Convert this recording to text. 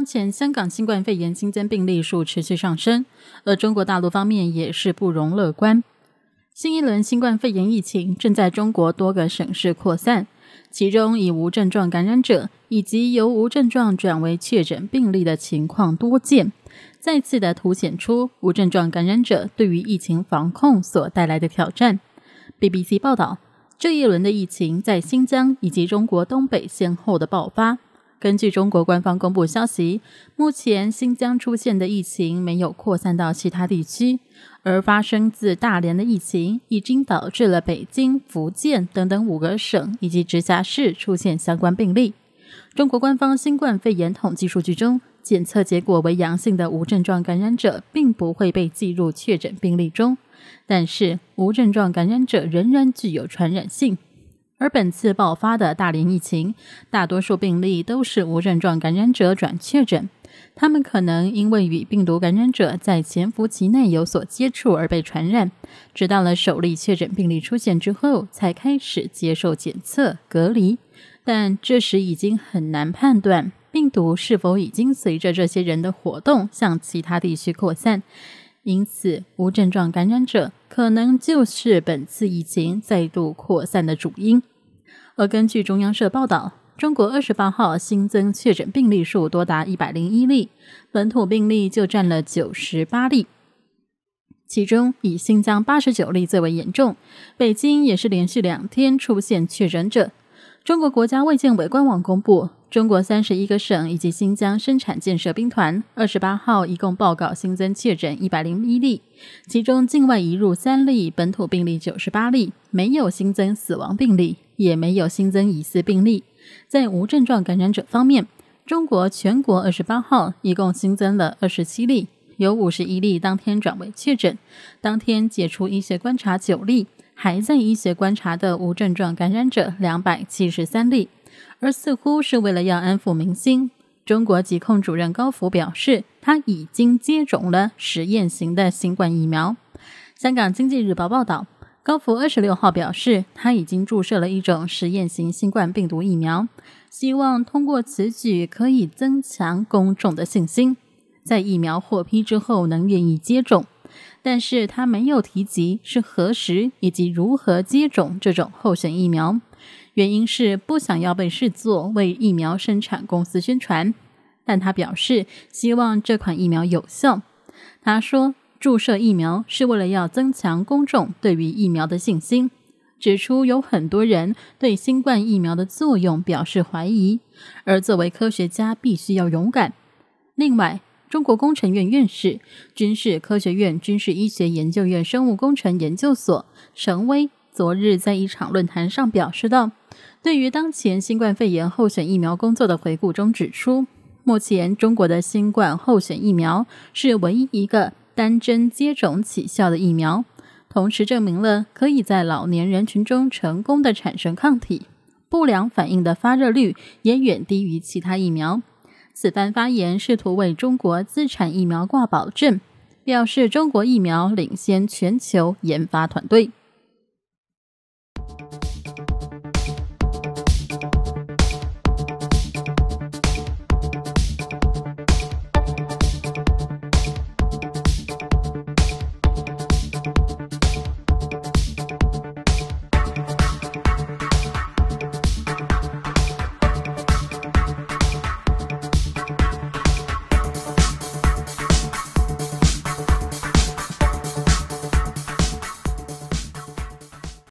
当前，香港新冠肺炎新增病例数持续上升，而中国大陆方面也是不容乐观。新一轮新冠肺炎疫情正在中国多个省市扩散，其中以无症状感染者以及由无症状转为确诊病例的情况多见，再次的凸显出无症状感染者对于疫情防控所带来的挑战。BBC 报道，这一轮的疫情在新疆以及中国东北先后的爆发。根据中国官方公布消息，目前新疆出现的疫情没有扩散到其他地区，而发生自大连的疫情已经导致了北京、福建等等五个省以及直辖市出现相关病例。中国官方新冠肺炎统计数据中，检测结果为阳性的无症状感染者并不会被计入确诊病例中，但是无症状感染者仍然具有传染性。而本次爆发的大连疫情，大多数病例都是无症状感染者转确诊，他们可能因为与病毒感染者在潜伏期内有所接触而被传染，直到了首例确诊病例出现之后，才开始接受检测隔离，但这时已经很难判断病毒是否已经随着这些人的活动向其他地区扩散。因此，无症状感染者可能就是本次疫情再度扩散的主因。而根据中央社报道，中国二十八号新增确诊病例数多达一百零一例，本土病例就占了九十八例，其中以新疆八十九例最为严重。北京也是连续两天出现确诊者。中国国家卫健委官网公布。中国三十一个省以及新疆生产建设兵团二十八号一共报告新增确诊一百零一例，其中境外移入三例，本土病例九十八例，没有新增死亡病例，也没有新增疑似病例。在无症状感染者方面，中国全国二十八号一共新增了二十七例，有五十一例当天转为确诊，当天解除医学观察九例，还在医学观察的无症状感染者两百七十三例。而似乎是为了要安抚民心，中国疾控主任高福表示，他已经接种了实验型的新冠疫苗。香港经济日报报道，高福二十六号表示，他已经注射了一种实验型新冠病毒疫苗，希望通过此举可以增强公众的信心，在疫苗获批之后能愿意接种。但是他没有提及是何时以及如何接种这种候选疫苗，原因是不想要被视作为疫苗生产公司宣传。但他表示希望这款疫苗有效。他说，注射疫苗是为了要增强公众对于疫苗的信心，指出有很多人对新冠疫苗的作用表示怀疑，而作为科学家必须要勇敢。另外。中国工程院院士、军事科学院军事医学研究院生物工程研究所陈薇昨日在一场论坛上表示道：“对于当前新冠肺炎候选疫苗工作的回顾中指出，目前中国的新冠候选疫苗是唯一一个单针接种起效的疫苗，同时证明了可以在老年人群中成功的产生抗体，不良反应的发热率也远低于其他疫苗。”此番发言试图为中国资产疫苗挂保证，表示中国疫苗领先全球研发团队。